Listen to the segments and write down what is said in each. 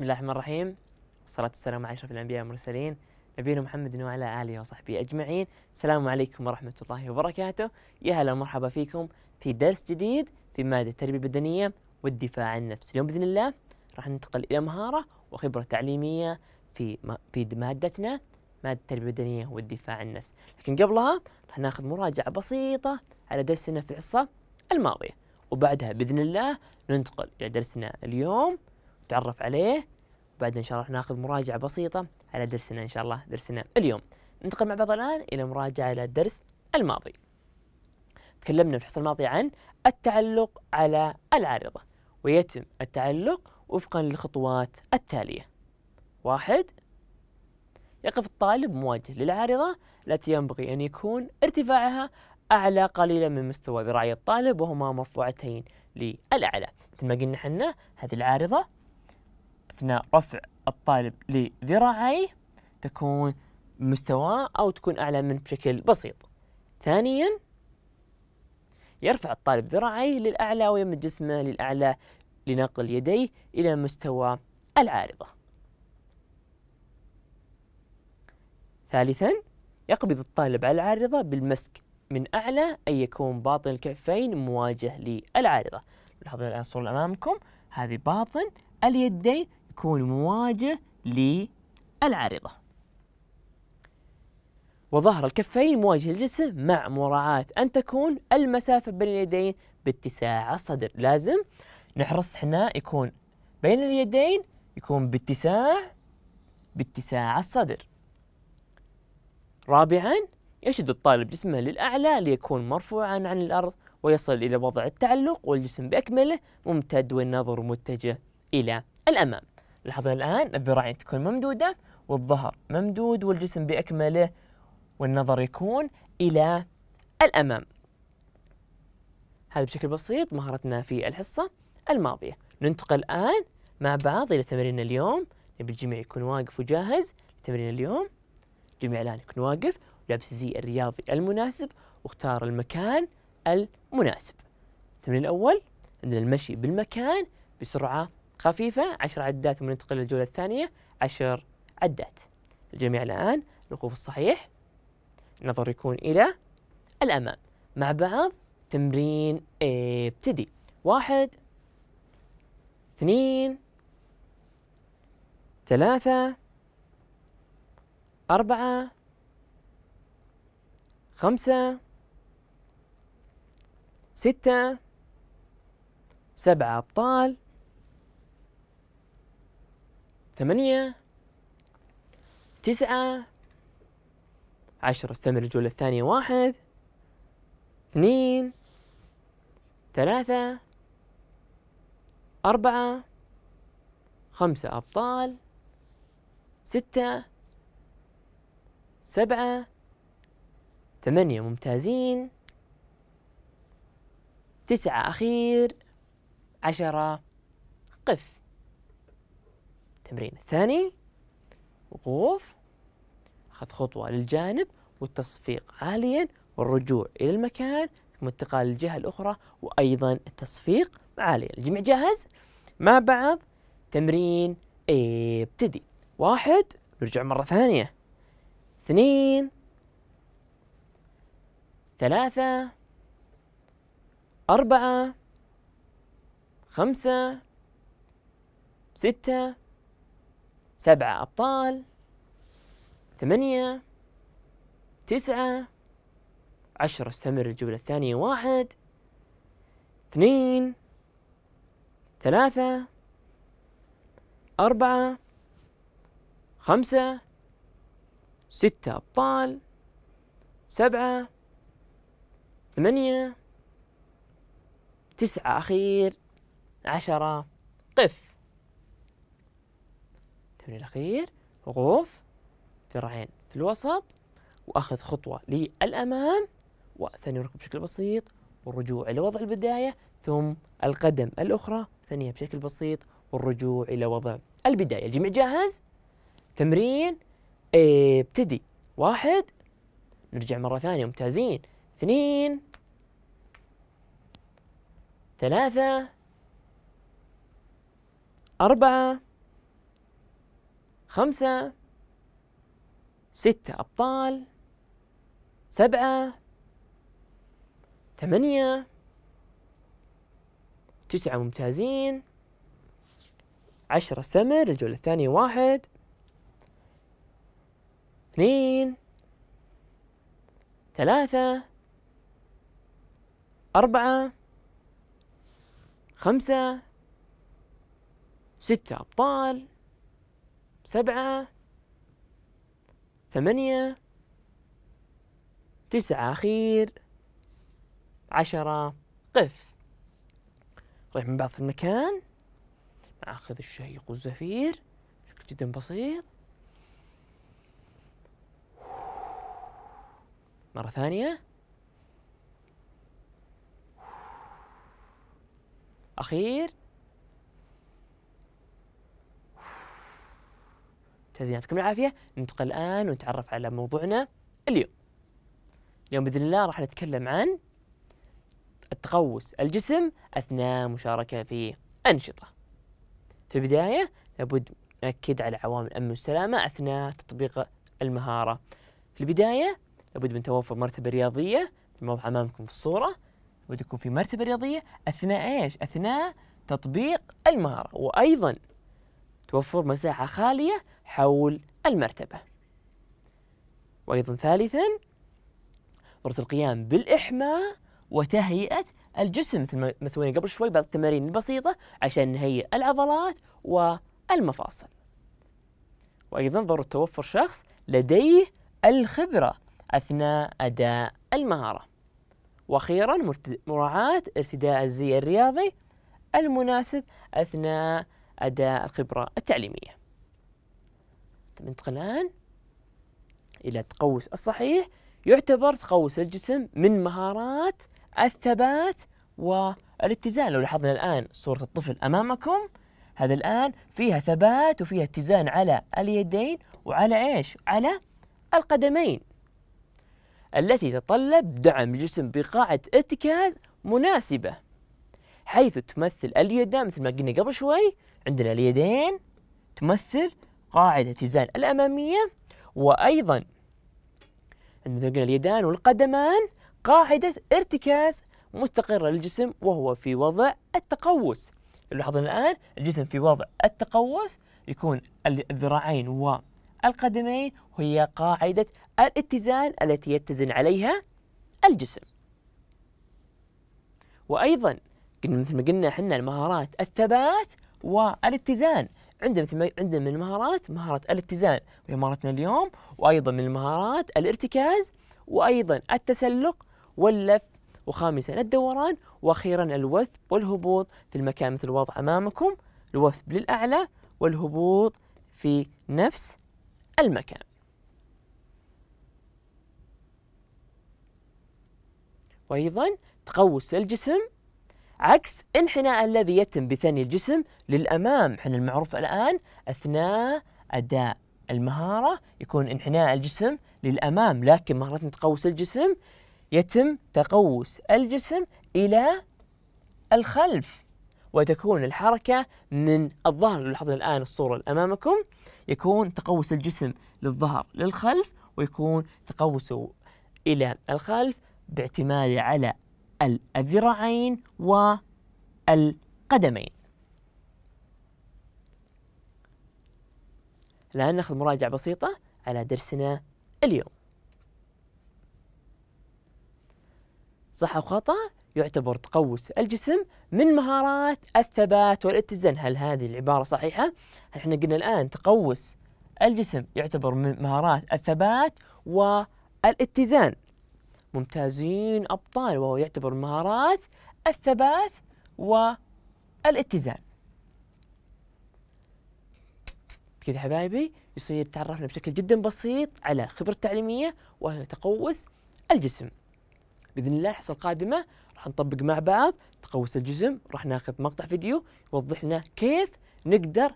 بسم الله الرحمن الرحيم والصلاة والسلام على أشرف الأنبياء والمرسلين نبينا محمد وعلى آله وصحبه أجمعين السلام عليكم ورحمة الله وبركاته يا هلا ومرحبا فيكم في درس جديد في مادة التربية البدنية والدفاع عن النفس اليوم بإذن الله راح ننتقل إلى مهارة وخبرة تعليمية في في مادتنا مادة التربية البدنية والدفاع عن النفس لكن قبلها راح ناخذ مراجعة بسيطة على درسنا في الحصة الماضية وبعدها بإذن الله ننتقل إلى درسنا اليوم نتعرف عليه بعدين ان شاء الله ناخذ مراجعه بسيطه على درسنا ان شاء الله درسنا اليوم ننتقل مع بعض الان الى مراجعه على الدرس الماضي تكلمنا في الحصه الماضيه عن التعلق على العارضه ويتم التعلق وفقا للخطوات التاليه واحد يقف الطالب مواجه للعارضة التي ينبغي أن يكون ارتفاعها أعلى قليلا من مستوى ذراعي الطالب وهما مرفوعتين للأعلى مثل ما قلنا حنا هذه العارضة أثناء رفع الطالب لذراعيه تكون مستواه أو تكون أعلى منه بشكل بسيط ثانيا يرفع الطالب ذراعيه للأعلى ويمد جسمه للأعلى لنقل يديه إلى مستوى العارضة ثالثا يقبض الطالب على العارضة بالمسك من أعلى أن يكون باطن الكفين مواجه للعارضة لاحظوا الآن الصوره أمامكم هذه باطن اليدين يكون مواجه للعارضة وظهر الكفين مواجه للجسم مع مراعاة أن تكون المسافة بين اليدين باتساع الصدر لازم نحرص احنا يكون بين اليدين يكون باتساع باتساع الصدر رابعا يشد الطالب جسمه للأعلى ليكون مرفوعا عن الأرض ويصل إلى وضع التعلق والجسم بأكمله ممتد والنظر متجه إلى الأمام لاحظنا الآن الذراعين تكون ممدودة والظهر ممدود والجسم بأكمله والنظر يكون إلى الأمام هذا بشكل بسيط مهارتنا في الحصة الماضية ننتقل الآن مع بعض إلى تمرين اليوم نبي الجميع يكون واقف وجاهز لتمرين اليوم الجميع الآن يكون واقف ولابس الزي الرياضي المناسب واختار المكان المناسب التمرين الأول عندنا المشي بالمكان بسرعة خفيفة 10 عدات وننتقل للجولة الثانية 10 عدات الجميع الآن الوقوف الصحيح نظر يكون إلى الأمام مع بعض تمرين ابتدي واحد اثنين ثلاثة أربعة خمسة ستة سبعة أبطال ثمانية تسعة عشرة استمر الجولة الثانية واحد اثنين ثلاثة أربعة خمسة أبطال ستة سبعة ثمانية ممتازين تسعة أخير عشرة قف التمرين الثاني وقوف أخذ خطوة للجانب والتصفيق عاليا والرجوع إلى المكان ثم انتقال للجهة الأخرى وأيضا التصفيق عاليا الجميع جاهز مع بعض تمرين ابتدي واحد نرجع مرة ثانية اثنين ثلاثة أربعة خمسة ستة سبعة أبطال ثمانية تسعة عشرة استمر الجملة الثانية واحد اثنين ثلاثة أربعة خمسة ستة أبطال سبعة ثمانية تسعة أخير عشرة قف التمرين الأخير وقوف ذراعين في الوسط وأخذ خطوة للأمام وثاني ركب بشكل بسيط والرجوع إلى وضع البداية ثم القدم الأخرى ثانية بشكل بسيط والرجوع إلى وضع البداية الجميع جاهز؟ تمرين ابتدي واحد نرجع مرة ثانية ممتازين اثنين ثلاثة أربعة خمسة ستة أبطال سبعة ثمانية تسعة ممتازين عشرة استمر الجولة الثانية واحد اثنين ثلاثة أربعة خمسة ستة أبطال سبعة ثمانية تسعة أخير عشرة قف رايح من بعض المكان آخذ الشهيق والزفير بشكل جدا بسيط مرة ثانية أخير ممتازين يعطيكم العافية ننتقل الآن ونتعرف على موضوعنا اليوم اليوم بإذن الله راح نتكلم عن التقوس الجسم أثناء مشاركة في أنشطة في البداية لابد نأكد على عوامل الأمن والسلامة أثناء تطبيق المهارة في البداية لابد من توفر مرتبة رياضية الموضوع أمامكم في الصورة لابد يكون في مرتبة رياضية أثناء إيش؟ أثناء تطبيق المهارة وأيضا توفر مساحة خالية حول المرتبة وأيضا ثالثا فرصة القيام بالإحماء وتهيئة الجسم مثل ما سوينا قبل شوي بعض التمارين البسيطة عشان نهيئ العضلات والمفاصل وأيضا ضرورة توفر شخص لديه الخبرة أثناء أداء المهارة وأخيرا مراعاة ارتداء الزي الرياضي المناسب أثناء أداء الخبرة التعليمية ننتقل طيب، الآن إلى التقوس الصحيح يعتبر تقوس الجسم من مهارات الثبات والاتزان لو لاحظنا الآن صورة الطفل أمامكم هذا الآن فيها ثبات وفيها اتزان على اليدين وعلى إيش؟ على القدمين التي تتطلب دعم الجسم بقاعة ارتكاز مناسبة حيث تمثل اليد مثل ما قلنا قبل شوي عندنا اليدين تمثل قاعدة اتزان الأمامية وأيضا عندنا قلنا اليدان والقدمان قاعدة ارتكاز مستقرة للجسم وهو في وضع التقوس لاحظنا الآن الجسم في وضع التقوس يكون الذراعين والقدمين هي قاعدة الاتزان التي يتزن عليها الجسم وأيضا مثل ما قلنا احنا المهارات الثبات والاتزان عندنا مثل عندنا من المهارات مهارة الاتزان وهي مهارتنا اليوم وأيضا من المهارات الارتكاز وأيضا التسلق واللف وخامسا الدوران وأخيرا الوثب والهبوط في المكان مثل الوضع أمامكم الوثب للأعلى والهبوط في نفس المكان وأيضا تقوس الجسم عكس انحناء الذي يتم بثني الجسم للأمام حين المعروف الآن أثناء أداء المهارة يكون انحناء الجسم للأمام لكن مهارة تقوس الجسم يتم تقوس الجسم إلى الخلف وتكون الحركة من الظهر لاحظنا الآن الصورة أمامكم يكون تقوس الجسم للظهر للخلف ويكون تقوسه إلى الخلف باعتماد على الذراعين والقدمين الآن ناخذ مراجعة بسيطة على درسنا اليوم صح أو خطأ يعتبر تقوس الجسم من مهارات الثبات والاتزان هل هذه العبارة صحيحة؟ احنا قلنا الآن تقوس الجسم يعتبر من مهارات الثبات والاتزان ممتازين أبطال وهو يعتبر مهارات الثبات والاتزان كذا حبايبي يصير تعرفنا بشكل جدا بسيط على خبرة التعليمية وهي تقوس الجسم بإذن الله الحصة القادمة راح نطبق مع بعض تقوس الجسم راح ناخذ مقطع فيديو يوضح لنا كيف نقدر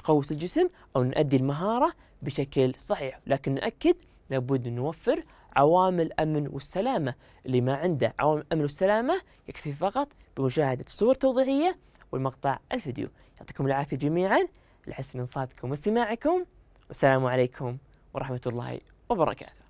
نقوس الجسم أو نؤدي المهارة بشكل صحيح لكن نأكد لابد نوفر عوامل الأمن والسلامة اللي ما عنده عوامل أمن والسلامة يكفي فقط بمشاهدة صور توضيحية والمقطع الفيديو يعطيكم العافية جميعا لحسن إنصاتكم واستماعكم والسلام عليكم ورحمة الله وبركاته